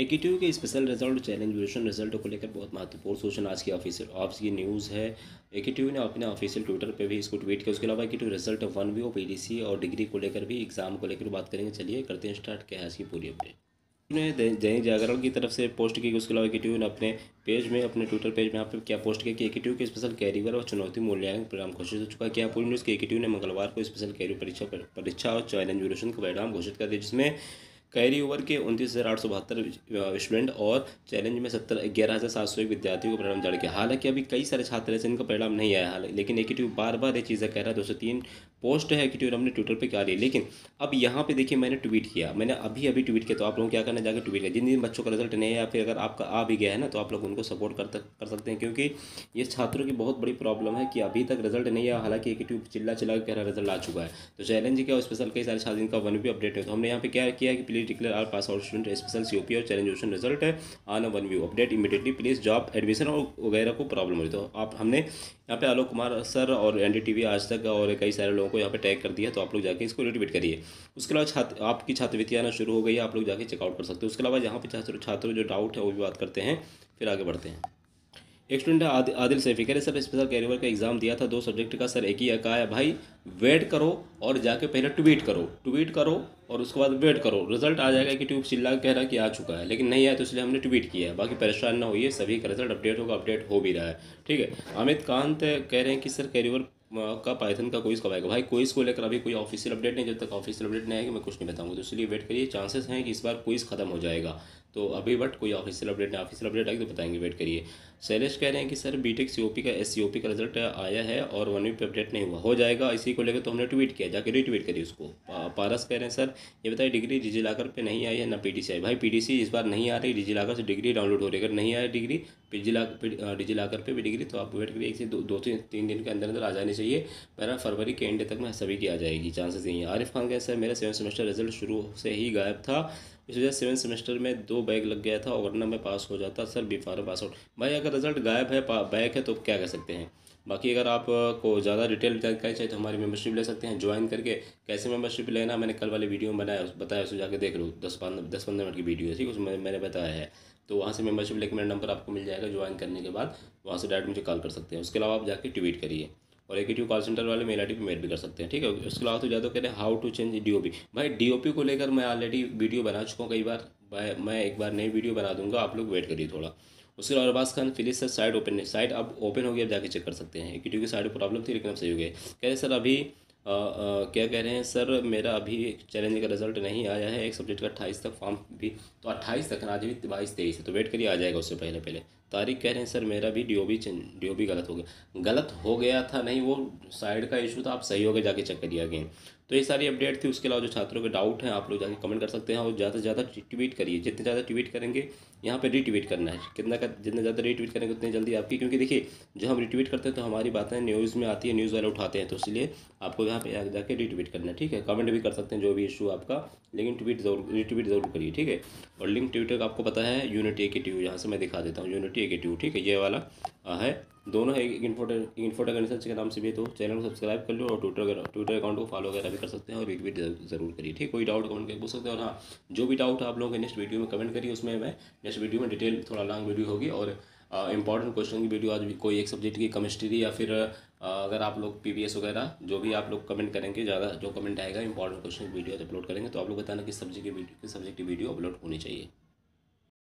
एकेटिव के special result challenge duration result को लेकर बहुत महत्वपूर्ण सूचना आज की ऑफिसियल ऑप्स की न्यूज़ है एकेटिव ने अपने ऑफिशियल ट्विटर पे भी इसको ट्वीट किया उसके अलावा AKTU result one V O P और डिग्री को लेकर भी एग्जाम को लेकर बात करेंगे चलिए करते हैं स्टार्ट क्या है आज की पूरी अपडेट ने दैनिक जागरण की तरफ से पोस्ट की उसके अलावा एकेटिव ने अपने पेज में अपने ट्विटर पेज में यहाँ पर क्या पोस्ट किया कि एकेटिव के स्पेशल कैरियर और चुनौती मूल्यांकन परिणाम घोषित हो चुका है क्या पूरी न्यूज़ के एकेटिव ने मंगलवार को स्पेशल कैरियर परीक्षा परीक्षा और चैलेंज ड्यूरेशन का परिणाम घोषित कर दिया जिसमें कैरी ओवर के उनतीस हज़ार आठ सौ बहत्तर स्टूडेंट और चैलेंज में सत्तर ग्यारह हज़ार सात सौ एक विद्यार्थियों को परिणाम जारी किया हालांकि अभी कई सारे छात्र ऐसे इनका परिणाम नहीं आया हालांकि लेकिन एक बार बार ये चीज़ें कह रहा है दो सौ तीन पोस्ट है कि ट्विटर हमने ट्विटर पे क्या लिया लेकिन अब यहाँ पे देखिए मैंने ट्वीट किया मैंने अभी अभी ट्वीट किया तो आप लोगों क्या करना जाकर ट्वीट किया जिन दिन बच्चों का रिजल्ट नहीं है या फिर अगर आपका आ भी गया है ना तो आप लोग उनको सपोर्ट कर कर सकते हैं क्योंकि ये छात्रों की बहुत बड़ी प्रॉब्लम है कि अभी तक रिजल्ट नहीं है हालांकि एक ट्यूब चिल्ला चिल्ला के कह रिजल्ट आ चुका है तो चैलेंज क्या स्पेशल कई सारे छात्र इनका वन व्यू अपडेट है तो हमने यहाँ पे क्या किया कि please declare our pass out student special C और चैलेंज ऑप्शन रिजल्ट है on one view update immediately please job admission और वगैरह को प्रॉब्लम हो रही तो आप हमने यहाँ पे आलोक कुमार सर और एन आज तक और कई सारे लोग को यहाँ पे टैग कर दिया तो आप लोग जाके इसको रिट्वीट करिए उसके अलावा छात्र आपकी छात्रवृत्ति आना शुरू हो गई है आप लोग जाके चेकआउट कर सकते हैं उसके अलावा यहाँ पे छात्र छात्र जो डाउट है वो भी बात करते हैं फिर आगे बढ़ते हैं एक स्टूडेंट है आदि, आदिल सैफी कह रहे सर स्पेशल कैरियर का एग्ज़ाम दिया था दो सब्जेक्ट का सर एक ही अका है भाई वेट करो और जाके पहले ट्वीट करो ट्वीट करो और उसके बाद वेट करो रिजल्ट आ जाएगा कि ट्यूब चिल्ला कह रहा कि आ चुका है लेकिन नहीं आया तो इसलिए हमने ट्वीट किया है बाकी परेशान ना होइए सभी का रिजल्ट अपडेट होगा अपडेट हो भी रहा है ठीक है अमित कांत कह रहे हैं कि सर कैरियर का पाइथन का कोई कब आएगा भाई कोइज को लेकर अभी कोई ऑफिशियल अपडेट नहीं जब तक ऑफिशियल अपडेट नहीं आएगी मैं कुछ नहीं बताऊंगा तो इसलिए वेट करिए चांसेस हैं कि इस बार कोइस खत्म हो जाएगा तो अभी बट कोई ऑफिशियल अपडेट नहीं ऑफिशियल अपडेट आएगी तो बताएंगे वेट करिए शैलेश कह रहे हैं कि सर बीटेक सीओपी का एस का रिजल्ट आया है और वन वीक पे अपडेट नहीं हुआ हो जाएगा इसी को लेकर तो हमने ट्वीट किया जाके रिट्वीट करिए उसको पारस कह रहे हैं सर ये बताइए डिग्री डिजी लॉकर पर नहीं आई है ना पी आई भाई पी इस बार नहीं आ रही डिजी लॉकर से डिग्री डाउनलोड हो रही अगर नहीं आया डिग्री डिजी लॉकर पर भी डिग्री तो आप वेट करिए एक से दो तीन तीन दिन के अंदर अंदर आ जानी चाहिए मेरा फरवरी के एंड तक में सभी की आ जाएगी चांसेस यही आरिफ खान कह सर मेरा सेवन सेमेस्टर रिजल्ट शुरू से ही गायब था इस वजह सेवन सेमेस्टर में दो बैग लग गया था वरना मैं पास हो जाता सर बी पास आउट भाई अगर रिजल्ट गायब है बैक है तो क्या कह सकते हैं बाकी अगर आपको ज़्यादा डिटेल जानकारी चाहिए तो हमारी मेंबरशिप ले सकते हैं ज्वाइन करके कैसे मेंबरशिप लेना मैंने कल वाले वीडियो में बनाया बताया उसे जाकर देख लो दस पंद्रह दस पंद्रह मिनट की वीडियो है ठीक है उसमें मैंने बताया है तो वहाँ से मेंबरशिप लेकर मेरा नंबर आपको मिल जाएगा ज्वाइन करने के बाद वहाँ से डायरेक्ट मुझे कॉल कर सकते हैं उसके अलावा आप जाके ट्वीट करिए और एक एकेटिव कॉल सेंटर वाले मेल आई पे मेल भी कर सकते हैं ठीक है उसके अलावा तो ज़्यादा कह रहे हैं हाउ टू चेंज डी भाई डी को लेकर मैं ऑलरेडी वीडियो बना चुका हूँ कई बार मैं एक बार नई वीडियो बना दूंगा आप लोग वेट करिए थोड़ा उसके अलावा अरबाज खान फिलिस सर साइट ओपन है साइट अब ओपन हो गई अब जाके चेक कर सकते हैं इक्विटी की साइड पर प्रॉब्लम थी लेकिन अब सही हो गए कह रहे सर अभी आ, आ, क्या कह रहे हैं सर मेरा अभी चैलेंज का रिजल्ट नहीं आया है एक सब्जेक्ट का अट्ठाईस तक फॉर्म भी तो अट्ठाईस तक ना आज भी बाईस तेईस है तो वेट करिए आ जाएगा उससे पहले पहले तारिक कह रहे हैं सर मेरा भी डी ओ बी गलत हो गया गलत हो गया था नहीं वो साइड का इशू था आप सही हो गए जाके चेक करिए अगेन तो ये सारी अपडेट थी उसके अलावा जो छात्रों के डाउट हैं आप लोग जाके कमेंट कर सकते हैं और ज़्यादा से ज़्यादा ट्वीट करिए जितने ज़्यादा ट्वीट करेंगे यहाँ पे रीट्वीट करना है कितना का जितना ज़्यादा रीट्वीट करेंगे उतनी जल्दी आपकी क्योंकि देखिए जब हम रीट्वीट करते हैं तो हमारी बातें न्यूज़ में आती है न्यूज़ वाले उठाते हैं तो इसलिए आपको यहाँ पर जाकर रीट्वीट करना है ठीक है कमेंट भी कर सकते हैं जो भी इशू आपका लेकिन ट्वीट जरूर रीट्वीट जरूर करिए ठीक है और लिंक ट्विटर का आपको पता है यूनिटी ए ट्यू टी यहाँ से मैं दिखा देता हूँ यूनिटी ट्वेंटी एक टू ठीक है ये वाला है दोनों है इन्फोटे इन्फोटेक के नाम से भी तो चैनल को सब्सक्राइब कर लो और ट्विटर ट्विटर अकाउंट को फॉलो वगैरह भी कर सकते हैं और भी जरूर करिए ठीक कोई डाउट कमेंट करके पूछ सकते हैं और हाँ जो भी डाउट आप लोगों के नेक्स्ट वीडियो में कमेंट करिए उसमें मैं नेक्स्ट वीडियो में डिटेल थोड़ा लॉन्ग वीडियो होगी और इंपॉर्टेंट क्वेश्चन की वीडियो आज भी कोई एक सब्जेक्ट की केमिस्ट्री या फिर अगर आप लोग पी वगैरह जो भी आप लोग कमेंट करेंगे ज़्यादा जो कमेंट आएगा इंपॉर्टेंट क्वेश्चन की वीडियो अपलोड करेंगे तो आप लोग बताना किस सब्जेक्ट की सब्जेक्ट की वीडियो अपलोड होनी चाहिए